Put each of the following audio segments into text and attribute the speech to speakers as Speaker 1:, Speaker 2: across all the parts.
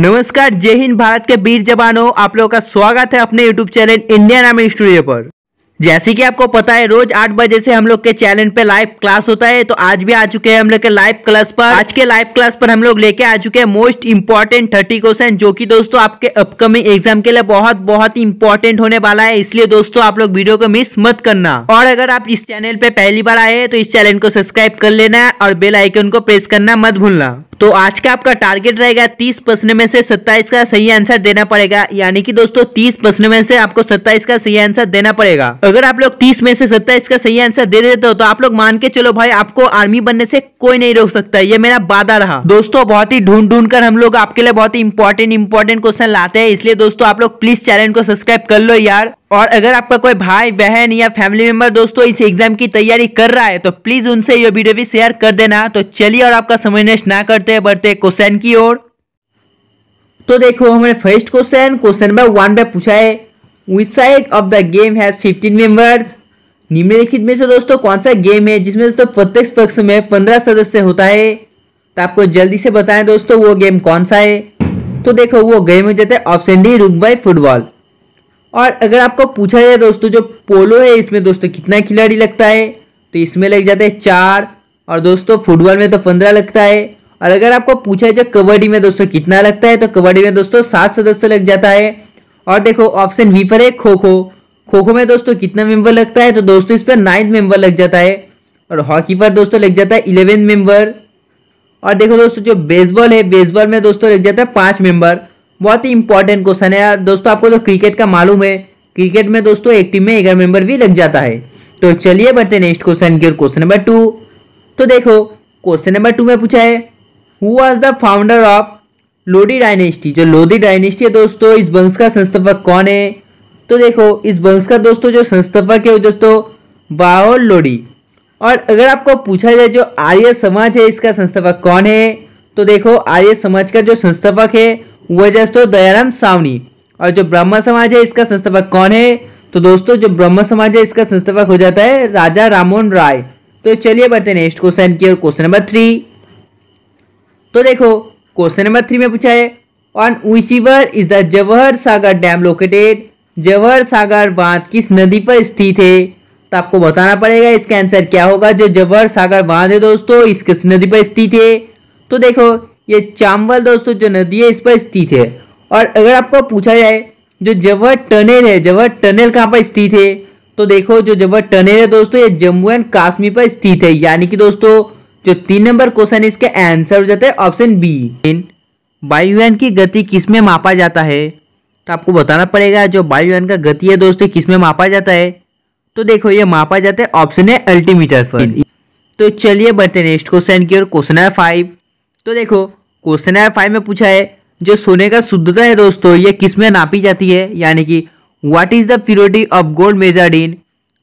Speaker 1: नमस्कार जय हिंद भारत के वीर जवानों आप लोगों का स्वागत है अपने YouTube channel Indian Army studio पर जैसे कि आपको पता है रोज आठ बजे से हम लोग के चैनल पे लाइव क्लास होता है तो आज भी आ चुके हैं हम लोग के लाइव क्लास पर आज के लाइव क्लास पर हम लोग लेके आ चुके हैं मोस्ट इम्पोर्टेंट थर्टी क्वेश्चन जो कि दोस्तों आपके अपकमिंग एग्जाम के लिए बहुत बहुत इंपॉर्टेंट होने वाला है इसलिए दोस्तों आप लोग वीडियो को मिस मत करना और अगर आप इस चैनल पे पहली बार आए तो इस चैनल को सब्सक्राइब कर लेना और बेल आइकन को प्रेस करना मत भूलना तो आज का आपका टारगेट रहेगा तीस प्रश्न में से सत्ताईस का सही आंसर देना पड़ेगा यानी कि दोस्तों तीस प्रश्न में से आपको सत्ताईस का सही आंसर देना पड़ेगा अगर आप लोग तीस में से सत्ताईस का सही आंसर दे देते हो तो आप लोग मान के चलो भाई आपको आर्मी बनने से कोई नहीं रोक सकता ये मेरा वादा रहा दोस्तों बहुत ही ढूंढ ढूंढ कर हम लोग आपके लिए बहुत ही इंपॉर्टेंट इंपॉर्टेंट क्वेश्चन लाते हैं इसलिए दोस्तों आप लोग प्लीज चैनल को सब्सक्राइब कर लो यार और अगर आपका कोई भाई बहन या फैमिली मेंबर दोस्तों इस एग्जाम की तैयारी कर रहा है तो प्लीज उनसे ये वीडियो भी शेयर कर देना तो चलिए और आपका समय नष्ट ना करते बढ़ते क्वेश्चन की ओर तो देखो हमारे first question question number one में पूछा है which side of the game has fifteen members निम्नलिखित में से दोस्तों कौन सा गेम है जिसमें दोस्तों प्रत्येक पक्ष में पंद्रह सदस्य होता है तो आपको जल्दी से बताएं दोस्तों वो गेम कौन सा है तो देखो वो गेम हो जाता है ऑप्शन डी रुकबाई फुटबॉल और अगर आपको पूछा जाए दोस्तों जो पोलो है इसमें दोस्तों कितना खिलाड़ी लगता है तो इसमें लग जाता है चार और दोस्तों फुटबॉल में तो पंद्रह लगता है और अगर आपको पूछा जाए कबड्डी में दोस्तों कितना लगता है तो कबड्डी में दोस्तों सात सदस्य लग जाता है और देखो ऑप्शन बी पर है खो खो खो खो में दोस्तों कितना मेंबर लगता है तो दोस्तों इस पर नाइन्थ मेंबर लग जाता है और हॉकी पर दोस्तों लग जाता है इलेवेंथ मेंबर और देखो दोस्तों जो बेसबॉल है बेसबॉल में दोस्तों लग जाता है पाँच मेंबर बहुत ही इंपॉर्टेंट क्वेश्चन है यार दोस्तों आपको तो क्रिकेट का मालूम है क्रिकेट में दोस्तों एक टीम में ग्यारह मेंबर भी लग जाता है तो चलिए बढ़ते नेक्स्ट क्वेश्चन की ओर क्वेश्चन नंबर टू तो देखो क्वेश्चन नंबर टू में पूछा है who was the founder of Lodhi dynasty जो लोधी डायनेस्टी है दोस्तों इस वंश का संस्थापक कौन है तो देखो इस वंश का दोस्तों जो संस्थापक है वो दोस्तों बाहुल लोडी और अगर आपको पूछा जाए जो आर्य समाज है इसका संस्थापक कौन है तो देखो आर्य समाज का जो संस्थापक है वह दोस्तों दयाराम सावनी और जो ब्रह्म समाज है इसका संस्थापक कौन है तो दोस्तों जो ब्रह्म समाज है इसका संस्थापक हो जाता है राजा रामोन राय तो चलिए बढ़ते हैं नेक्स्ट क्वेश्चन की और क्वेश्चन नंबर थ्री तो देखो क्वेश्चन नंबर थ्री में पूछा है on which river is the Jawahar Sagar dam located Jawahar Sagar बांध किस नदी पर स्थित है तो आपको बताना पड़ेगा इसका आंसर क्या होगा जो जवाहर सागर बांध है दोस्तों इस किस नदी पर स्थित है तो देखो ये चांबल दोस्तों जो नदी है इस पर स्थित है और अगर आपको पूछा जाए जो जवर टनल है जवर टनल कहाँ पर स्थित है तो देखो जो जवर टनल है दोस्तों ये जम्मू एंड कश्मीर पर स्थित है यानी कि दोस्तों जो तीन नंबर क्वेश्चन इसके आंसर हो जाता है ऑप्शन बी वायुयान की गति किसमें मापा जाता है तो आपको बताना पड़ेगा जो वायुयान का गति है दोस्तों किसमें मापा जाता है तो देखो ये मापा जाता है ऑप्शन है अल्टीमीटर पर तो चलिए बढ़ते नेक्स्ट क्वेश्चन की ओर क्वेश्चन है फाइव तो देखो क्वेश्चन नंबर फाइव में पूछा है जो सोने का शुद्धता है दोस्तों ये किस में नापी जाती है यानी कि what is the purity of gold measured in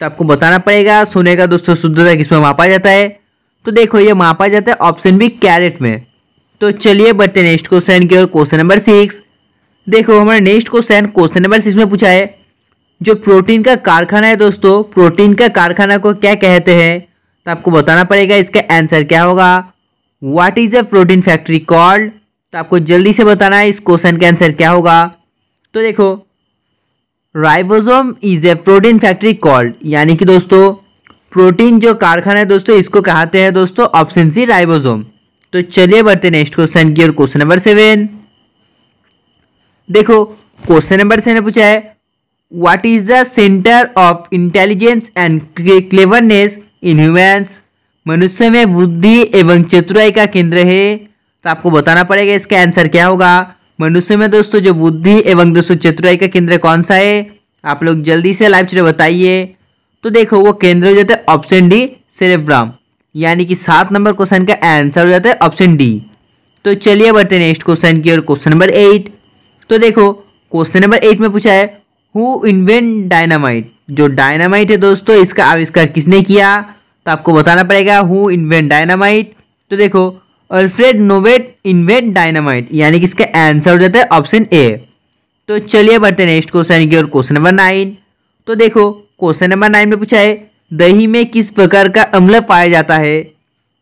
Speaker 1: तो आपको बताना पड़ेगा सोने का दोस्तों शुद्धता किस में मापा जाता है तो देखो ये मापा जाता है ऑप्शन बी कैरेट में तो चलिए बढ़ते नेक्स्ट क्वेश्चन की ओर क्वेश्चन नंबर सिक्स देखो हमारा next question question number six में पूछा है जो प्रोटीन का कारखाना है दोस्तों प्रोटीन का कारखाना को क्या कहते हैं तो आपको बताना पड़ेगा इसका आंसर क्या होगा what is a protein factory called तो आपको जल्दी से बताना है इस क्वेश्चन का आंसर क्या होगा तो देखो ribosome is a protein factory called यानी कि दोस्तों प्रोटीन जो कारखाना है दोस्तों इसको कहते हैं दोस्तों ऑप्शन सी राइबोसोम तो चलिए बढ़ते नेक्स्ट क्वेश्चन की और क्वेश्चन नंबर सेवन देखो क्वेश्चन नंबर सेवन पूछा है what is the centre of intelligence and cleverness in humans मनुष्य में बुद्धि एवं चतुराई का केंद्र है तो आपको बताना पड़ेगा इसका आंसर क्या होगा मनुष्य में दोस्तों जो बुद्धि एवं दोस्तों चतुराई का केंद्र कौन सा है आप लोग जल्दी से लाइव चलो बताइए तो देखो वो केंद्र हो जाता है ऑप्शन डी सेरेब्रम यानी कि सात नंबर क्वेश्चन का आंसर हो जाता है ऑप्शन डी तो चलिए बढ़ते नेक्स्ट क्वेश्चन की ओर क्वेश्चन नंबर एट तो देखो क्वेश्चन नंबर एट में पूछा है हु इन्वेंट डायनामाइट जो डायनामाइट है दोस्तों इसका आविष्कार किसने किया तो आपको बताना पड़ेगा हु इन्वेंट डायनामाइट तो देखो अल्फ्रेड नोवेट इन्वेंट डायनामाइट यानी कि इसका आंसर हो जाता है ऑप्शन ए तो चलिए बढ़ते नेक्स्ट क्वेश्चन की ओर क्वेश्चन नंबर नाइन तो देखो क्वेश्चन नंबर नाइन में पूछा है दही में किस प्रकार का अम्ल पाया जाता है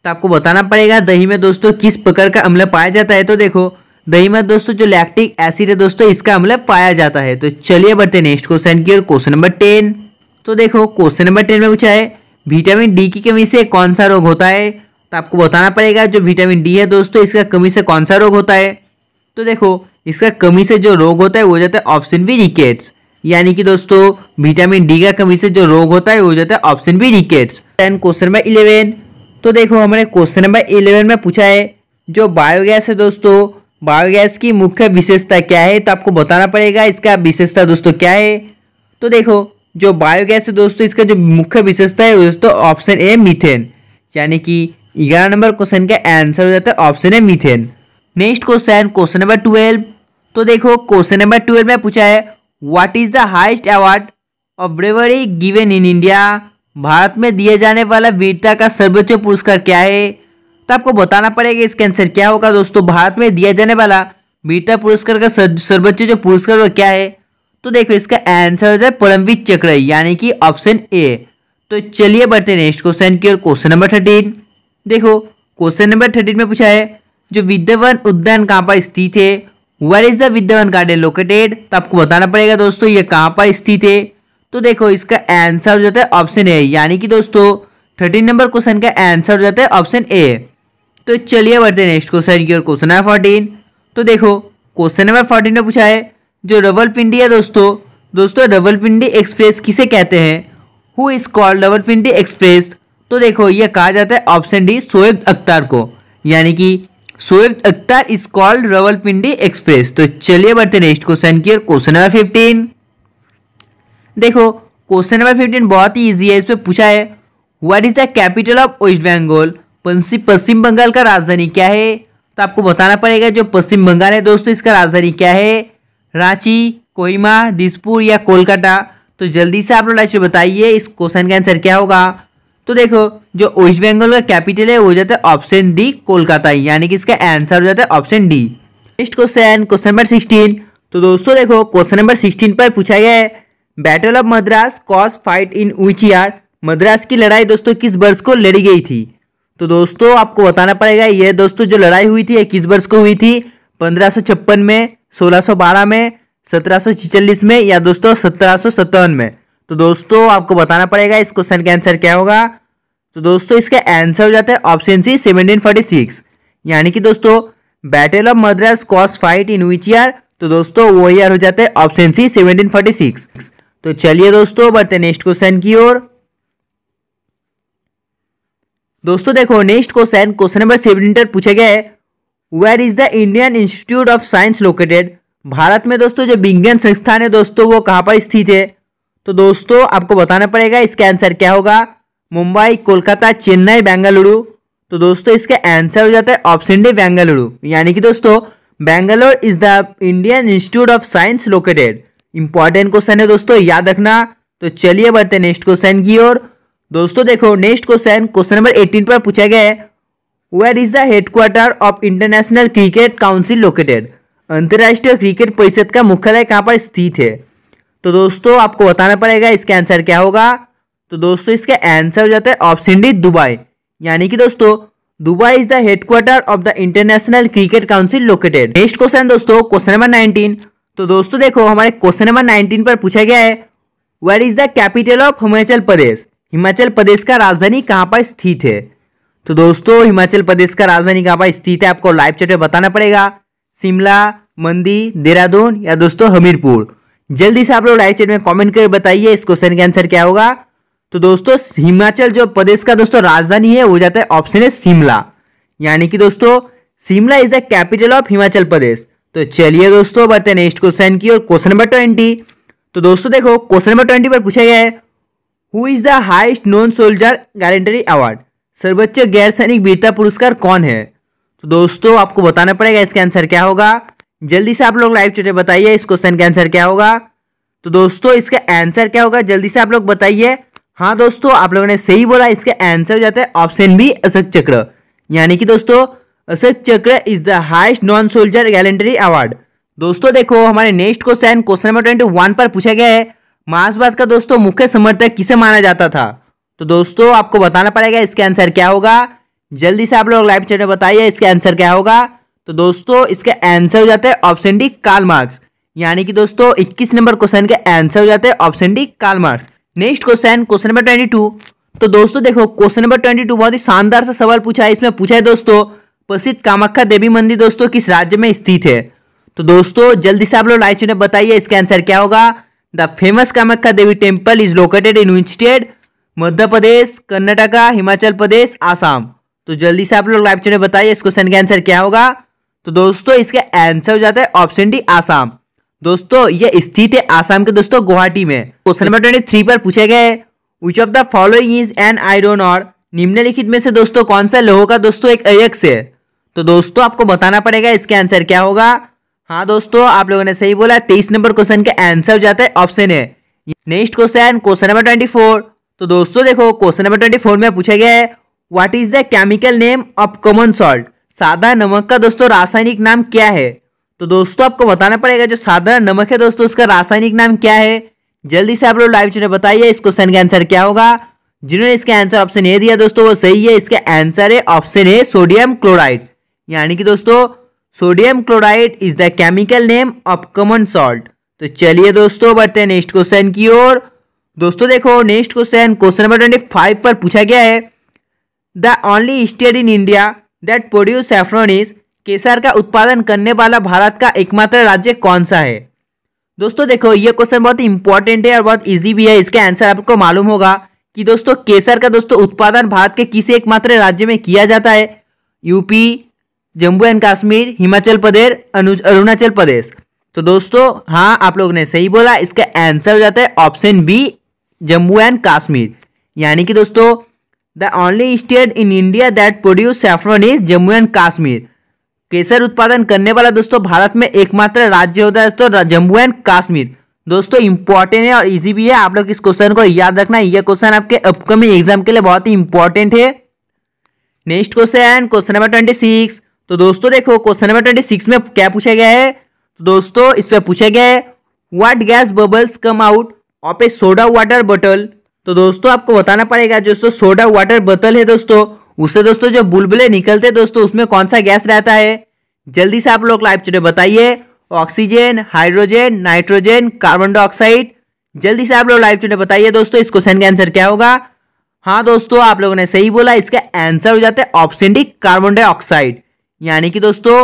Speaker 1: तो आपको बताना पड़ेगा दही में दोस्तों किस प्रकार का अम्ल पाया जाता है तो देखो दही में दोस्तों जो लैक्टिक एसिड है दोस्तों इसका अम्ल पाया जाता है तो चलिए बढ़ते नेक्स्ट क्वेश्चन की ओर क्वेश्चन नंबर टेन तो देखो क्वेश्चन नंबर टेन में पूछा है विटामिन डी की कमी से कौन सा रोग होता है तो आपको बताना पड़ेगा जो विटामिन डी है दोस्तों इसका कमी से कौन सा रोग होता है तो देखो इसका कमी से जो रोग होता है वो जाता है ऑप्शन बी रिकेट्स यानी कि दोस्तों विटामिन डी का कमी से जो रोग होता है वो जाता है option B rickets ten question number eleven तो देखो हमारे क्वेश्चन नंबर इलेवन में पूछा है जो बायोगैस है दोस्तों बायोगैस की मुख्य विशेषता क्या है तो आपको बताना पड़ेगा इसका विशेषता दोस्तों क्या है तो देखो जो बायोगैस है दोस्तों इसका जो मुख्य विशेषता है दोस्तों ऑप्शन ए मीथेन यानी कि ग्यारह नंबर क्वेश्चन का आंसर हो जाता है option A methane next question question number twelve तो देखो क्वेश्चन नंबर ट्वेल्व में पूछा है what is the highest award of bravery given in India भारत में दिए जाने वाला वीरता का सर्वोच्च पुरस्कार क्या है तो आपको बताना पड़ेगा इसका आंसर क्या होगा दोस्तों भारत में दिया जाने वाला वीरता पुरस्कार का सर्वोच्च जो पुरस्कार क्या है तो देखो इसका आंसर हो जाए परमवीर चक्र यानी कि ऑप्शन ए तो चलिए बढ़ते नेक्स्ट क्वेश्चन की ओर क्वेश्चन नंबर थर्टीन देखो क्वेश्चन नंबर थर्टीन में पूछा है जो विद्यावन उद्यान कहाँ पर स्थित है where is the Vidyavan garden located तो आपको बताना पड़ेगा दोस्तों ये कहाँ पर स्थित है तो देखो इसका आंसर हो जाता है ऑप्शन ए यानी कि दोस्तों थर्टीन नंबर क्वेश्चन का आंसर हो जाता है ऑप्शन ए तो चलिए बढ़ते नेक्स्ट क्वेश्चन की ओर क्वेश्चन नंबर फोर्टीन तो देखो क्वेश्चन नंबर फोर्टीन में पूछा है जो रवलपिंडी है दोस्तों दोस्तों रवलपिंडी एक्सप्रेस किसे कहते हैं who is called Rawalpindi express तो देखो ये कहा जाता है ऑप्शन डी सोएब अख्तार को यानी कि Shoaib Akhtar is called Rawalpindi express तो चलिए बढ़ते नेक्स्ट क्वेश्चन की क्वेश्चन नंबर फिफ्टीन देखो क्वेश्चन नंबर फिफ्टीन बहुत ही ईजी है इसमें पूछा है what is the capital of West Bengal पश्चिम बंगाल का राजधानी क्या है तो आपको बताना पड़ेगा जो पश्चिम बंगाल है दोस्तों इसका राजधानी क्या है रांची कोहिमा दिसपुर या कोलकाता तो जल्दी से आप लोग राइट बताइए इस क्वेश्चन का आंसर क्या होगा तो देखो जो वेस्ट बंगाल का कैपिटल है वो जाता है ऑप्शन डी कोलकाता यानी कि इसका आंसर हो जाता है option D next question question number sixteen तो दोस्तों देखो क्वेश्चन नंबर सिक्सटीन पर पूछा गया है battle of Madras cause fight in which year Madras की लड़ाई दोस्तों किस वर्ष को लड़ी गई थी तो दोस्तों आपको बताना पड़ेगा ये दोस्तों जो लड़ाई हुई थी ये किस वर्ष को हुई थी पंद्रह में 1612 में सत्रह में या दोस्तों सत्रह में तो दोस्तों आपको बताना पड़ेगा इस क्वेश्चन का आंसर क्या होगा तो दोस्तों इसका आंसर हो जाता है ऑप्शन सी सेवनटीन यानी कि दोस्तों battle of Madras cause fight in which year तो दोस्तों वो ईयर हो जाता है ऑप्शन सी 1746 तो चलिए दोस्तों बढ़ते नेक्स्ट क्वेश्चन की ओर दोस्तों देखो next question question number seven पूछा गया है where is the Indian Institute of Science located Bharat में दोस्तों जो विज्ञान संस्थान है दोस्तों वो कहाँ पर स्थित है तो दोस्तों आपको बताना पड़ेगा इसका आंसर क्या होगा मुंबई कोलकाता चेन्नई बेंगलुरु तो दोस्तों इसका आंसर हो जाता है ऑप्शन डी बेंगलुरु यानी कि दोस्तों Bangalore is the Indian Institute of Science located important question है दोस्तों याद रखना तो चलिए बढ़ते नेक्स्ट क्वेश्चन की ओर दोस्तों देखो next question question number eighteen पर पूछा गया है where is the headquarter of International Cricket Council located अंतर्राष्ट्रीय क्रिकेट परिषद का मुख्यालय कहाँ पर स्थित है तो दोस्तों आपको बताना पड़ेगा इसका आंसर क्या होगा तो दोस्तों इसका आंसर हो जाता है ऑप्शन डी दुबई यानी कि दोस्तों Dubai is the headquarter of the International Cricket Council located next question दोस्तों क्वेश्चन नंबर नाइनटीन तो दोस्तों देखो हमारे क्वेश्चन नंबर नाइनटीन पर पूछा गया है where is the capital of Himachal Pradesh Himachal Pradesh का राजधानी कहाँ पर स्थित है तो दोस्तों हिमाचल प्रदेश का राजधानी कहाँ स्थित है आपको लाइव चैट में बताना पड़ेगा शिमला मंदी देहरादून या दोस्तों हमीरपुर जल्दी से आप लोग लाइव चैट में कमेंट कर बताइए इस क्वेश्चन का आंसर क्या होगा तो दोस्तों हिमाचल जो प्रदेश का दोस्तों राजधानी है वो जाता है ऑप्शन है शिमला यानी कि दोस्तों Shimla is the capital of Himachal Pradesh तो चलिए दोस्तों बढ़ते नेक्स्ट क्वेश्चन की और क्वेश्चन नंबर ट्वेंटी तो दोस्तों देखो क्वेश्चन नंबर ट्वेंटी पर पूछा गया है who is the highest non soldier gallantry award सर्वोच्च गैर सैनिक वीरता पुरस्कार कौन है तो दोस्तों आपको बताना पड़ेगा इसका आंसर क्या होगा जल्दी से आप लोग लाइव चैट बताइए इस क्वेश्चन का आंसर क्या होगा तो दोस्तों इसका आंसर क्या होगा जल्दी से आप लोग बताइए हाँ दोस्तों आप लोगों ने सही बोला इसका आंसर हो जाता है ऑप्शन बी अशोक चक्र यानी कि दोस्तों Ashok Chakra is the highest non soldier gallantry award दोस्तों देखो हमारे next question question number twenty one पर पूछा गया है मार्क्सवाद का दोस्तों मुख्य समर्थक किसे माना जाता था तो दोस्तों आपको बताना पड़ेगा इसका आंसर क्या होगा जल्दी से आप लोग लाइव चैट में बताइए इसका आंसर क्या होगा तो दोस्तों इसका आंसर हो जाता है ऑप्शन डी कार्ल मार्क्स यानी कि दोस्तों 21 नंबर क्वेश्चन के आंसर हो जाते हैं option D Karl Marx next question question number 22 तो दोस्तों देखो क्वेश्चन नंबर 22 बहुत ही शानदार सा सवाल पूछा है इसमें पूछा है दोस्तों प्रसिद्ध कामाख्या देवी मंदिर दोस्तों किस राज्य में स्थित है तो दोस्तों जल्दी से आप लोग लाइव चैट बताइए इसका आंसर क्या होगा the famous Kamakhya Devi temple is located in which state Madhya Pradesh Karnataka Himachal Pradesh Assam तो जल्दी से आप लोग लाइव चैट बताइए इस क्वेश्चन का आंसर क्या होगा तो दोस्तों इसका आंसर हो जाता है ऑप्शन डी आसाम दोस्तों ये स्थित है आसाम के दोस्तों गुवाहाटी में क्वेश्चन नंबर ट्वेंटी थ्री पर पूछे गए which of the following is an iron और निम्नलिखित में से दोस्तों कौन सा लोहो का दोस्तों एक अयक्स है तो दोस्तों आपको बताना पड़ेगा इसका आंसर क्या होगा हाँ दोस्तों आप लोगों ने सही बोला तेईस नंबर क्वेश्चन का आंसर हो जाता है ऑप्शन है next question question number twenty four तो दोस्तों देखो क्वेश्चन नंबर ट्वेंटी फोर में पूछा गया है what is the chemical name of common salt सादा नमक का दोस्तों रासायनिक नाम क्या है तो दोस्तों आपको बताना पड़ेगा जो साधारण नमक है दोस्तों उसका रासायनिक नाम क्या है जल्दी से आप लोग लाइव चैनल बताइए इस क्वेश्चन का आंसर क्या होगा जिन्होंने इसका आंसर ऑप्शन ए दिया दोस्तों वो सही है इसका आंसर है ऑप्शन ए सोडियम क्लोराइड यानी कि दोस्तों sodium chloride is the chemical name of common salt तो चलिए दोस्तों बढ़ते हैं नेक्स्ट क्वेश्चन की ओर दोस्तों देखो next question question number twenty five पर पूछा गया है the only state in India that produce saffron is केसर का उत्पादन करने वाला भारत का एकमात्र राज्य कौन सा है दोस्तों देखो ये क्वेश्चन बहुत इंपॉर्टेंट है और बहुत ईजी भी है इसका आंसर आपको मालूम होगा कि दोस्तों केसर का दोस्तों उत्पादन भारत के किसी एकमात्र राज्य में किया जाता है यूपी जम्मू एंड कश्मीर हिमाचल प्रदेश अरुणाचल प्रदेश तो दोस्तों हाँ आप लोगों ने सही बोला इसका आंसर हो जाता है option B Jammu and Kashmir यानी कि दोस्तों the only state in India that produce saffron is Jammu and Kashmir केसर उत्पादन करने वाला दोस्तों भारत में एकमात्र राज्य होता है दोस्तों जम्मू एंड कश्मीर दोस्तों इंपॉर्टेंट है और इजी भी है आप लोग इस क्वेश्चन को याद रखना यह क्वेश्चन आपके अपकमिंग एग्जाम के लिए बहुत ही इंपॉर्टेंट है next question question number twenty six तो दोस्तों देखो क्वेश्चन नंबर ट्वेंटी सिक्स में क्या पूछा गया है तो दोस्तों इस पर पूछा गया है what gas bubbles come out वहाँ पे सोडा वाटर बोतल तो दोस्तों आपको बताना पड़ेगा दोस्तों सोडा वाटर बोतल है दोस्तों उससे दोस्तों जो बुलबुले निकलते दोस्तों उसमें कौन सा गैस रहता है जल्दी से आप लोग लाइव चुने बताइए oxygen hydrogen nitrogen carbon dioxide जल्दी से आप लोग लाइव चुने बताइए दोस्तों इस क्वेश्चन का आंसर क्या होगा हाँ दोस्तों आप लोगों ने सही बोला इसका आंसर हो जाता है ऑप्शन डी कार्बन डाइऑक्साइड यानी कि दोस्तों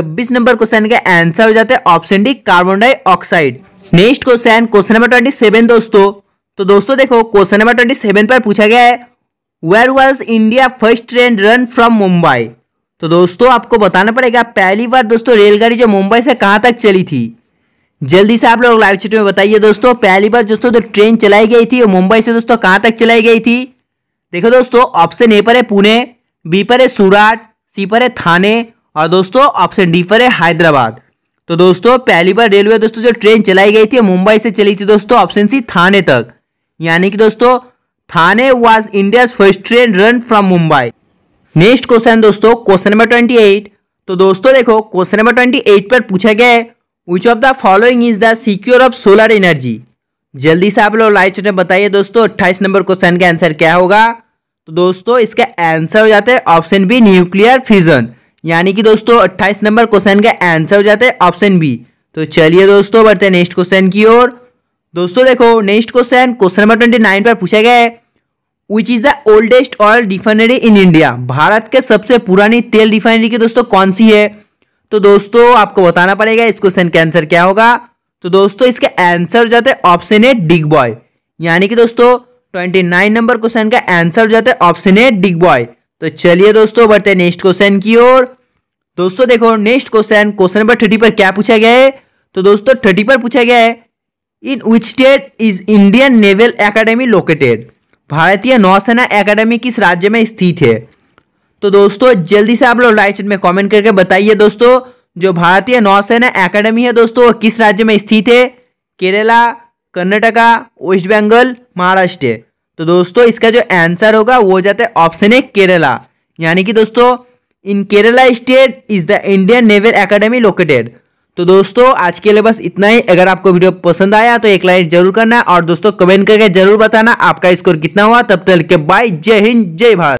Speaker 1: 26 नंबर क्वेश्चन का आंसर हो जाता है option D carbon dioxide next question question number twenty seven दोस्तों तो दोस्तों देखो क्वेश्चन नंबर ट्वेंटी सेवन पर पूछा गया है where was India first train run from Mumbai तो दोस्तों आपको बताना पड़ेगा पहली बार दोस्तों रेलगाड़ी जो मुंबई से कहाँ तक चली थी जल्दी से आप लोग लाइव चैट में बताइए दोस्तों पहली बार दोस्तों जो ट्रेन चलाई गई थी वो मुंबई से दोस्तों कहाँ तक चलाई गई थी देखो दोस्तों ऑप्शन ए पर है पुणे बी पर है सूरत सी पर है थाने और दोस्तों ऑप्शन डी पर है हैदराबाद तो दोस्तों पहली बार रेलवे दोस्तों जो ट्रेन चलाई गई थी मुंबई से चली थी दोस्तों ऑप्शन सी थाने तक यानी कि दोस्तों Thane was India first train run from Mumbai next question दोस्तों क्वेश्चन नंबर ट्वेंटी एट तो दोस्तों देखो क्वेश्चन नंबर ट्वेंटी एट पर पूछा गया है which of the following is the secure of solar energy जल्दी से आप लोग लाइव चैट में बताइए दोस्तों अट्ठाईस नंबर क्वेश्चन का आंसर क्या होगा तो दोस्तों इसका आंसर हो जाता है ऑप्शन बी न्यूक्लियर फ्यूजन यानी कि दोस्तों अट्ठाईस नंबर क्वेश्चन का आंसर हो जाता है ऑप्शन बी तो चलिए दोस्तों बढ़ते हैं नेक्स्ट क्वेश्चन की ओर दोस्तों देखो next question question number twenty nine पर पूछा गया है which is the oldest oil refinery in India Bharat के सबसे पुरानी तेल रिफाइनरी की दोस्तों कौन सी है तो दोस्तों आपको बताना पड़ेगा इस क्वेश्चन का आंसर क्या होगा तो दोस्तों इसके आंसर हो जाते है ऑप्शन ए डिग बॉय यानी कि दोस्तों ट्वेंटी नाइन नंबर क्वेश्चन का आंसर हो जाता है ऑप्शन ए डिग बॉय तो चलिए दोस्तों बढ़ते नेक्स्ट क्वेश्चन की ओर दोस्तों देखो next question question number thirty पर क्या पूछा गया है तो दोस्तों थर्टी पर पूछा गया है in which state is Indian naval academy located भारतीय नौसेना एकेडमी किस राज्य में स्थित है तो दोस्तों जल्दी से आप लोग लाइव चैट में कमेंट करके बताइए दोस्तों जो भारतीय नौसेना एकेडमी है दोस्तों वो किस राज्य में स्थित है केरला कर्नाटका वेस्ट बंगाल महाराष्ट्र तो दोस्तों इसका जो आंसर होगा वो हो जाता है ऑप्शन ए केरला यानी कि दोस्तों in Kerala state is the Indian naval academy located तो दोस्तों आज के लिए बस इतना ही अगर आपको वीडियो पसंद आया तो एक लाइक जरूर करना और दोस्तों कमेंट करके जरूर बताना आपका स्कोर कितना हुआ तब तक के बाय जय हिंद जय भारत